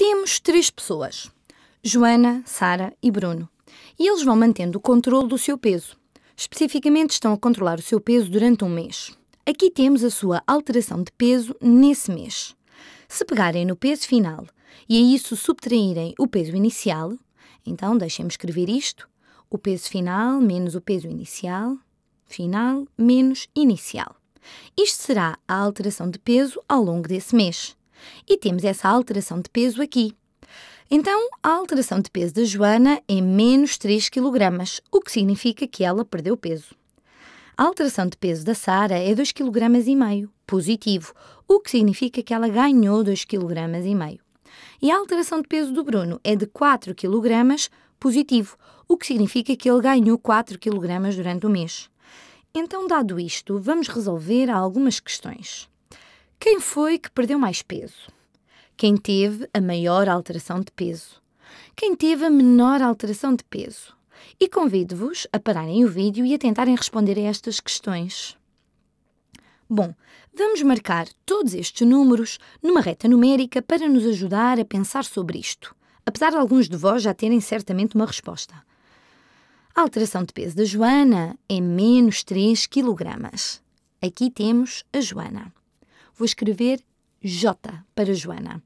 Temos três pessoas: Joana, Sara e Bruno. E eles vão mantendo o controle do seu peso. Especificamente, estão a controlar o seu peso durante um mês. Aqui temos a sua alteração de peso nesse mês. Se pegarem no peso final e a isso subtraírem o peso inicial, então deixem-me escrever isto: o peso final menos o peso inicial, final menos inicial. Isto será a alteração de peso ao longo desse mês e temos essa alteração de peso aqui. Então, a alteração de peso da Joana é menos 3 kg, o que significa que ela perdeu peso. A alteração de peso da Sara é 2,5 kg, positivo, o que significa que ela ganhou 2,5 kg. E a alteração de peso do Bruno é de 4 kg, positivo, o que significa que ele ganhou 4 kg durante o mês. Então, dado isto, vamos resolver algumas questões. Quem foi que perdeu mais peso? Quem teve a maior alteração de peso? Quem teve a menor alteração de peso? E convido-vos a pararem o vídeo e a tentarem responder a estas questões. Bom, vamos marcar todos estes números numa reta numérica para nos ajudar a pensar sobre isto, apesar de alguns de vós já terem certamente uma resposta. A alteração de peso da Joana é menos 3 kg. Aqui temos a Joana vou escrever J para Joana.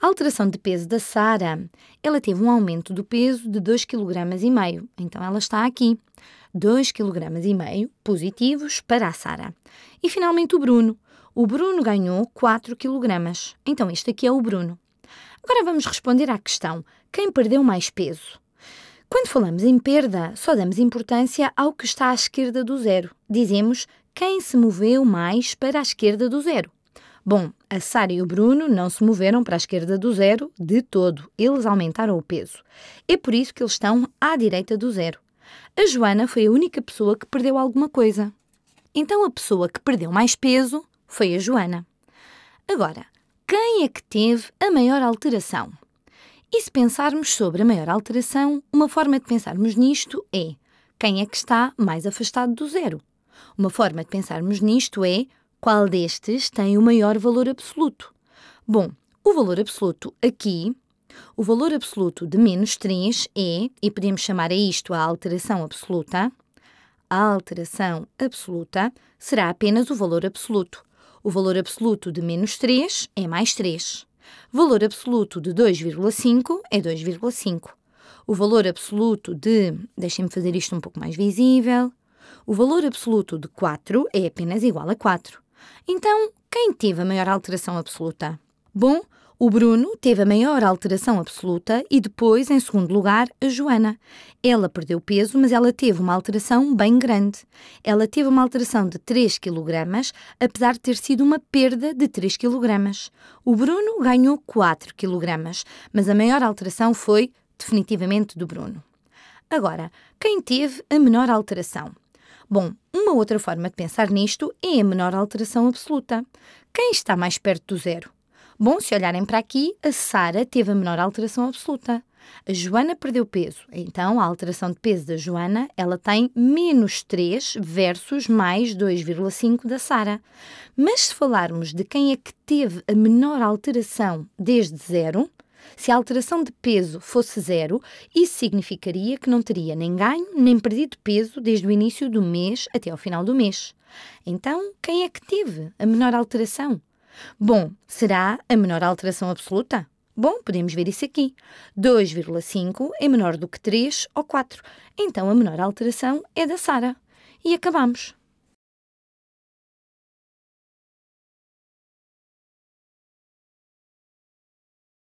A alteração de peso da Sara, ela teve um aumento do peso de 2,5 kg, então ela está aqui. 2,5 kg positivos para a Sara. E finalmente o Bruno. O Bruno ganhou 4 kg. Então este aqui é o Bruno. Agora vamos responder à questão: quem perdeu mais peso? Quando falamos em perda, só damos importância ao que está à esquerda do zero. Dizemos quem se moveu mais para a esquerda do zero. Bom, a Sara e o Bruno não se moveram para a esquerda do zero de todo. Eles aumentaram o peso. É por isso que eles estão à direita do zero. A Joana foi a única pessoa que perdeu alguma coisa. Então a pessoa que perdeu mais peso foi a Joana. Agora, quem é que teve a maior alteração? E se pensarmos sobre a maior alteração, uma forma de pensarmos nisto é quem é que está mais afastado do zero. Uma forma de pensarmos nisto é qual destes tem o maior valor absoluto? Bom, o valor absoluto aqui, o valor absoluto de menos 3 é, e podemos chamar a isto a alteração absoluta, a alteração absoluta será apenas o valor absoluto. O valor absoluto de menos 3 é mais 3. Valor absoluto de 2,5 é 2,5. O valor absoluto de. Deixem-me fazer isto um pouco mais visível. O valor absoluto de 4 é apenas igual a 4. Então, quem teve a maior alteração absoluta? Bom, o Bruno teve a maior alteração absoluta e depois, em segundo lugar, a Joana. Ela perdeu peso, mas ela teve uma alteração bem grande. Ela teve uma alteração de 3 kg, apesar de ter sido uma perda de 3 kg. O Bruno ganhou 4 kg, mas a maior alteração foi definitivamente do Bruno. Agora, quem teve a menor alteração? Bom, uma outra forma de pensar nisto é a menor alteração absoluta. Quem está mais perto do zero? Bom, se olharem para aqui, a Sara teve a menor alteração absoluta. A Joana perdeu peso, então a alteração de peso da Joana ela tem menos 3 versus mais 2,5 da Sara. Mas se falarmos de quem é que teve a menor alteração desde zero, se a alteração de peso fosse zero, isso significaria que não teria nem ganho nem perdido peso desde o início do mês até ao final do mês. Então, quem é que teve a menor alteração? Bom, será a menor alteração absoluta? Bom, podemos ver isso aqui. 2,5 é menor do que 3 ou 4. Então a menor alteração é da Sara. E acabamos.